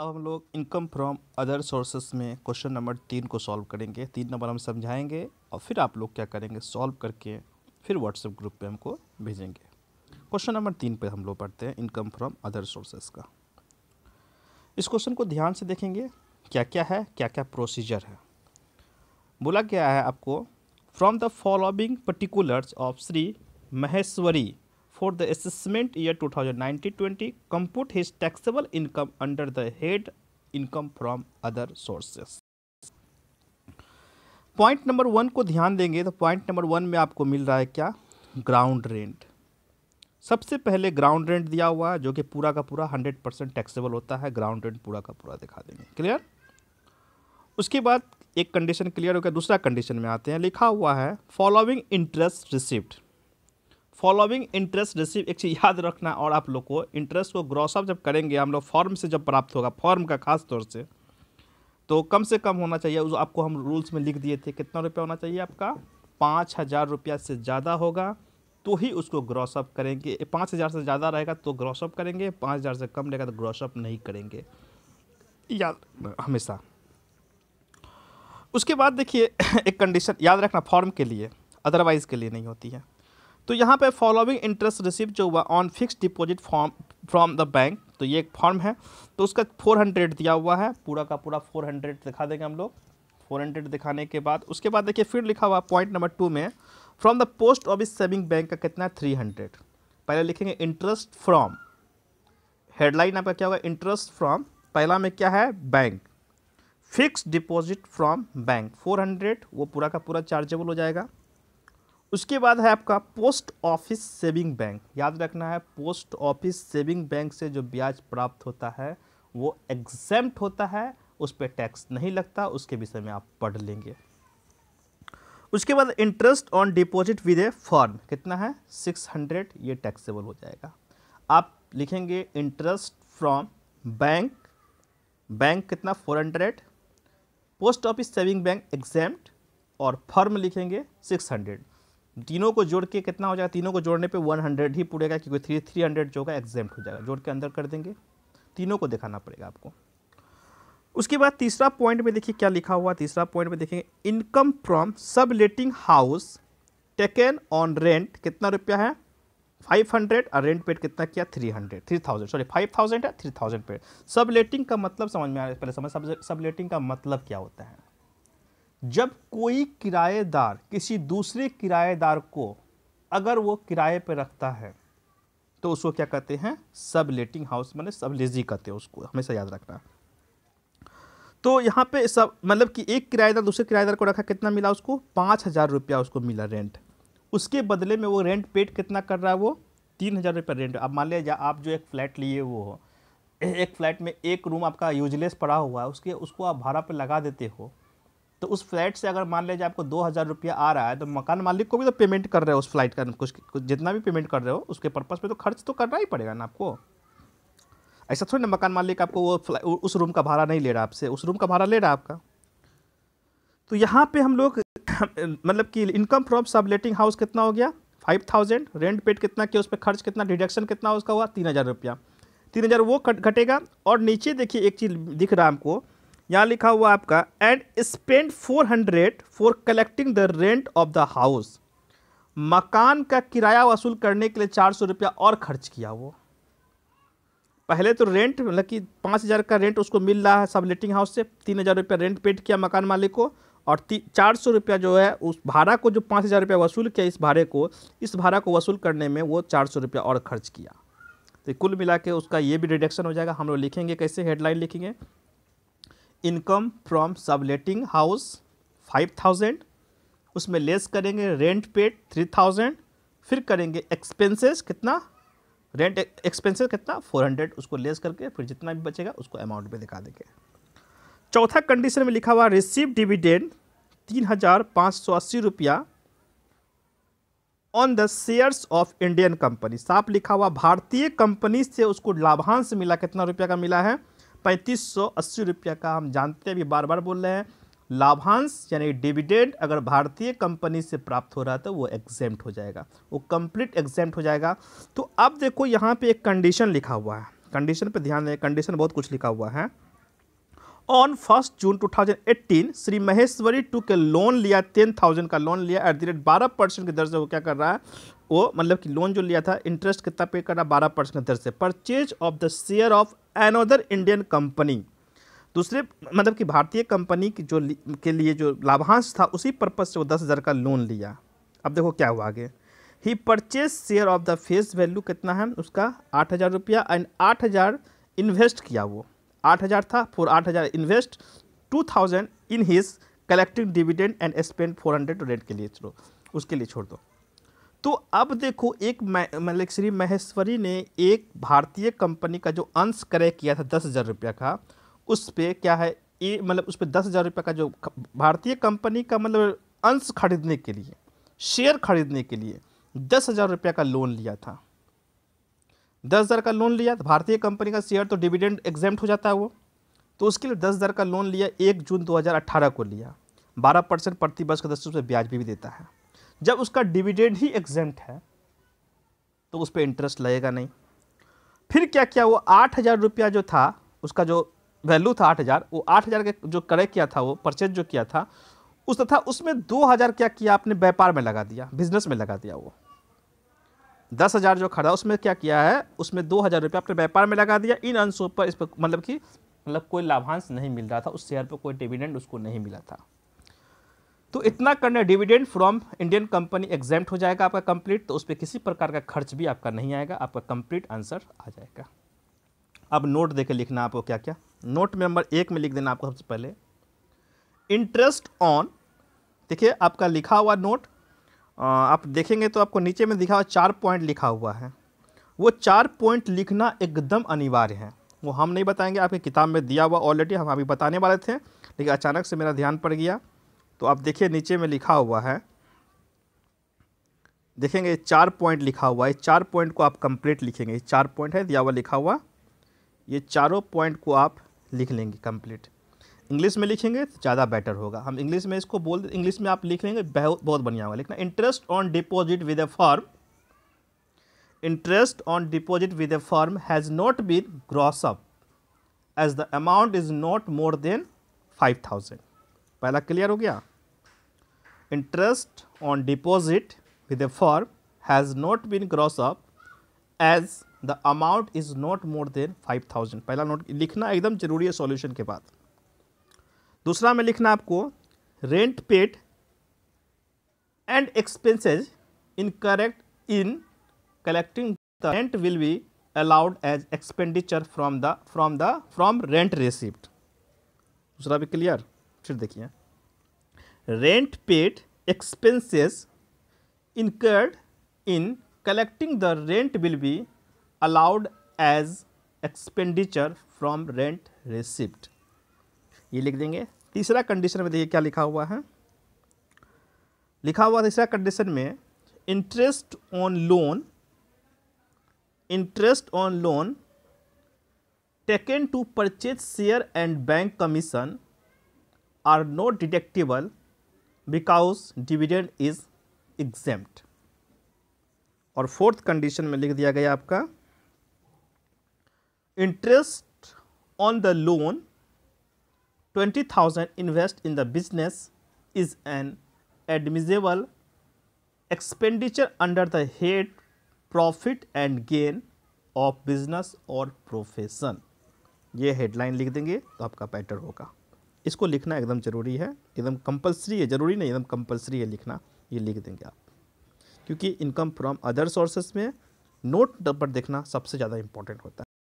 अब हम लोग इनकम फ्रॉम अदर सोर्सेस में क्वेश्चन नंबर तीन को सॉल्व करेंगे तीन नंबर हम समझाएंगे और फिर आप लोग क्या करेंगे सॉल्व करके फिर व्हाट्सएप ग्रुप पे हमको भेजेंगे क्वेश्चन नंबर तीन पे हम लोग पढ़ते हैं इनकम फ्रॉम अदर सोर्सेस का इस क्वेश्चन को ध्यान से देखेंगे क्या क्या है क्या क्या प्रोसीजर है बोला गया है आपको from the following particulars of Shri Maheshwari for the assessment year 2019-20 compute his taxable income under the head income from other sources point number one को ध्यान देंगे तो पॉइंट नंबर वन में आपको मिल रहा है क्या ग्राउंड रेंट सबसे पहले ग्राउंड रेंट दिया हुआ है जो कि पूरा का पूरा हंड्रेड परसेंट टैक्सेबल होता है ग्राउंड रेंट पूरा का पूरा दिखा देंगे क्लियर उसके बाद एक कंडीशन क्लियर हो गया दूसरा कंडीशन में आते हैं लिखा हुआ है following interest receipt following interest receive एक चीज़ याद रखना और आप लोग को इंटरेस्ट को ग्रॉसअप जब करेंगे हम लोग फॉर्म से जब प्राप्त होगा फॉर्म का खास तौर से तो कम से कम होना चाहिए उस आपको हम रूल्स में लिख दिए थे कितना रुपया होना चाहिए आपका पाँच हज़ार रुपया से ज़्यादा होगा तो ही उसको ग्रॉसअप करेंगे पाँच हज़ार से ज़्यादा रहेगा तो ग्रॉसअप करेंगे पाँच हज़ार से कम रहेगा तो ग्रॉसअप नहीं करेंगे याद हमेशा उसके बाद देखिए एक कंडीशन याद रखना फॉर्म के लिए अदरवाइज़ के लिए नहीं होती है तो यहाँ पे फॉलोइंग इंटरेस्ट रिसिप्ट जो हुआ on fix deposit form from the bank तो ये एक फॉर्म है तो उसका 400 दिया हुआ है पूरा का पूरा 400 दिखा देंगे हम लोग 400 दिखाने के बाद उसके बाद देखिए फिर लिखा हुआ पॉइंट नंबर टू में from the post office saving bank का कितना थ्री हंड्रेड पहले लिखेंगे इंटरेस्ट फ्रॉम हेडलाइन आपका क्या होगा इंटरेस्ट फ्रॉम पहला में क्या है bank fix deposit from bank 400 वो पूरा का पूरा चार्जेबल हो जाएगा उसके बाद है आपका पोस्ट ऑफिस सेविंग बैंक याद रखना है पोस्ट ऑफिस सेविंग बैंक से जो ब्याज प्राप्त होता है वो एग्जैम्प्ट होता है उस पर टैक्स नहीं लगता उसके विषय में आप पढ़ लेंगे उसके बाद interest on deposit with a form कितना है सिक्स हंड्रेड ये टैक्सेबल हो जाएगा आप लिखेंगे इंटरेस्ट फ्रॉम बैंक बैंक कितना four hundred post office saving bank exempt और फर्म लिखेंगे सिक्स हंड्रेड तीनों को जोड़ के कितना हो जाएगा तीनों को जोड़ने पे 100 ही पड़ेगा क्योंकि थ्री थ्री हंड्रेड जो होगा एग्जेम्प्ट हो जाएगा जोड़ के अंदर कर देंगे तीनों को दिखाना पड़ेगा आपको उसके बाद तीसरा पॉइंट में देखिए क्या लिखा हुआ तीसरा पॉइंट में देखेंगे income from sub letting house taken on rent कितना रुपया है फाइव हंड्रेड और रेंट पेड कितना किया three hundred three thousand sorry five thousand है three thousand paid sub letting का मतलब समझ में आ रहा है पहले समझ सब सब लेटिंग का मतलब क्या होता है जब कोई किराएदार किसी दूसरे किराएदार को अगर वो किराए पर रखता है तो उसको क्या कहते हैं सब लेटिंग हाउस मैंने मतलब सब लेजी कहते हैं उसको हमेशा याद रखना तो यहाँ पे सब मतलब कि एक किराएदार दूसरे किराएदार को रखा कितना मिला उसको पाँच हज़ार रुपया उसको मिला रेंट उसके बदले में वो रेंट पेड कितना कर रहा है वो तीन हज़ार रुपया रेंट अब मान लिया आप जो एक फ्लैट लिए वो हो एक फ्लैट में एक रूम आपका यूजलेस पड़ा हुआ है उसके उसको आप भाड़ा पर लगा देते हो तो उस फ्लाइट से अगर मान लीजिए आपको दो हज़ार रुपया आ रहा है तो मकान मालिक को भी तो पेमेंट कर रहे हो उस फ्लाइट का कुछ, कुछ जितना भी पेमेंट कर रहे हो उसके पर्पज़ पे तो खर्च तो करना ही पड़ेगा ना आपको ऐसा थोड़ी ना मकान मालिक आपको वो उस रूम का भाड़ा नहीं ले रहा आपसे उस रूम का भाड़ा ले रहा आपका तो यहाँ पे हम लोग मतलब कि इनकम फ्रॉम सबलेटिंग हाउस कितना हो गया फाइव थाउजेंड रेंट पेड कितना किया उस पर खर्च कितना डिडक्शन कितना उसका हुआ तीन हज़ार रुपया तीन हज़ार वो घटेगा और नीचे देखिए एक चीज़ दिख रहा है हमको यहाँ लिखा हुआ आपका and spend four hundred for collecting the rent of the house मकान का किराया वसूल करने के लिए चार सौ रुपया और खर्च किया वो पहले तो रेंट मतलब कि पाँच हज़ार का रेंट उसको मिल रहा है सब लेटिंग हाउस से तीन हज़ार रुपया रेंट पेड किया मकान मालिक को और ती चार सौ रुपया जो है उस भाड़ा को जो पाँच हज़ार रुपया वसूल किया इस भाड़े को इस भाड़ा को वसूल करने में वो चार सौ रुपया और खर्च किया तो कुल मिला के उसका ये भी डिडक्शन हो जाएगा हम लोग लिखेंगे कैसे हेडलाइन लिखेंगे income from letting house five thousand उसमें लेस करेंगे रेंट पेड थ्री थाउजेंड फिर करेंगे एक्सपेंसेस कितना रेंट एक्सपेंसेस कितना फोर हंड्रेड उसको लेस करके फिर जितना भी बचेगा उसको अमाउंट में दिखा देंगे चौथा कंडीशन में लिखा हुआ रिसीव डिविडेंड तीन हज़ार पाँच सौ अस्सी रुपया on the shares of Indian company साफ लिखा हुआ भारतीय कंपनी से उसको लाभांश मिला कितना रुपया का मिला है पैंतीस सौ अस्सी का हम जानते हैं अभी बार बार बोल रहे हैं लाभांश यानी डिविडेंड अगर भारतीय कंपनी से प्राप्त हो रहा है तो वो एग्जेम्प्ट हो जाएगा वो कंप्लीट एग्जेम्ट हो जाएगा तो अब देखो यहाँ पे एक कंडीशन लिखा हुआ है कंडीशन पे ध्यान दें कंडीशन बहुत कुछ लिखा हुआ है on first June 2018 Shri Maheshwari took loan लिया टेन थाउजेंड का लोन लिया एट द रेट बारह परसेंट की दर से वो क्या कर रहा है वो मतलब कि लोन जो लिया था इंटरेस्ट कितना पे कर रहा है बारह परसेंट की दर से purchase of the share of another Indian company दूसरे मतलब कि भारतीय कंपनी की जो के लिए जो लाभांश था उसी पर्पज़ से वो दस हज़ार का लोन लिया अब देखो क्या हुआ आगे ही purchase share of the face value कितना है उसका आठ हज़ार रुपया एंड आठ हज़ार इन्वेस्ट किया वो आठ हज़ार था फोर आठ हज़ार invest two thousand in his collecting dividend and spend four hundred rent के लिए चलो उसके लिए छोड़ दो तो अब देखो एक मतलब श्री महेश्वरी ने एक भारतीय कंपनी का जो अंश क्रय किया था दस हज़ार रुपये का उस पर क्या है ये मतलब उस पर दस हज़ार रुपये का जो भारतीय कंपनी का मतलब अंश खरीदने के लिए शेयर खरीदने के लिए दस हज़ार रुपये का लोन लिया था दस हज़ार का लोन लिया भारतीय कंपनी का शेयर तो डिविडेंड एग्जाम्ट हो जाता है वो तो उसके लिए दस हज़ार का लोन लिया एक जून 2018 को लिया बारह परसेंट प्रति वर्ष का दस रुपये ब्याज भी, भी देता है जब उसका डिविडेंड ही एग्जेंट है तो उस पर इंटरेस्ट लगेगा नहीं फिर क्या किया वो आठ हज़ार रुपया जो था उसका जो वैल्यू था आठ हज़ार वो आठ हज़ार का जो क्रय किया था वो परचेज जो किया था उस तथा उसमें दो हज़ार क्या किया आपने व्यापार में लगा दिया बिजनेस में लगा दिया वो दस हज़ार जो खड़ा उसमें क्या किया है उसमें दो हज़ार रुपया आपने व्यापार में लगा दिया इन अंशों पर इस पर मतलब कि मतलब कोई लाभांश नहीं मिल रहा था उस शेयर पर कोई डिविडेंड उसको नहीं मिला था तो इतना करना dividend from Indian company exam हो जाएगा आपका कंप्लीट तो उस पर किसी प्रकार का खर्च भी आपका नहीं आएगा आपका कंप्लीट आंसर आ जाएगा अब नोट देकर लिखना आपको क्या क्या नोट में नंबर एक में लिख देना आपको सबसे पहले इंटरेस्ट ऑन देखिए आपका लिखा हुआ नोट आप देखेंगे तो आपको नीचे में दिखा हुआ चार पॉइंट लिखा हुआ है वो चार पॉइंट लिखना एकदम अनिवार्य है वो हम नहीं बताएंगे आपकी किताब में दिया हुआ ऑलरेडी हम अभी बताने वाले थे लेकिन अचानक से मेरा ध्यान पड़ गया तो आप देखिए नीचे में लिखा हुआ है देखेंगे चार पॉइंट लिखा हुआ है चार पॉइंट को आप कंप्लीट लिखेंगे चार पॉइंट है दिया हुआ लिखा हुआ ये चारों पॉइंट को आप लिख लेंगे कंप्लीट इंग्लिश में लिखेंगे तो ज़्यादा बेटर होगा हम इंग्लिश में इसको बोल इंग्लिश में आप लिख लेंगे बहुत बहुत बढ़िया होगा लिखना interest on deposit with a form interest on deposit with a form has not been gross up as the amount is not more than five thousand पहला क्लियर हो गया interest on deposit with a firm has not been gross up as the amount is not more than five thousand पहला note लिखना एकदम जरूरी है solution के बाद दूसरा में लिखना आपको rent paid and expenses in correct in collecting the rent will be allowed as expenditure from the from the from rent receipt दूसरा भी क्लियर फिर देखिए rent paid expenses incurred in collecting the rent will be allowed as expenditure from rent received ये लिख देंगे तीसरा condition में देखिए क्या लिखा हुआ है लिखा हुआ तीसरा कंडीशन में interest on loan interest on loan taken to purchase share and bank commission are not deductible because dividend is exempt और फोर्थ कंडीशन में लिख दिया गया आपका interest on the loan twenty thousand invest in the business is an admissible expenditure under the head profit and gain of business और profession ये headline लिख देंगे तो आपका बेटर होगा इसको लिखना एकदम ज़रूरी है एकदम कंपलसरी है ज़रूरी नहीं एकदम कंपलसरी है लिखना ये लिख देंगे आप क्योंकि इनकम फ्रॉम अदर सोर्सेज में नोट पर देखना सबसे ज़्यादा इंपॉर्टेंट होता है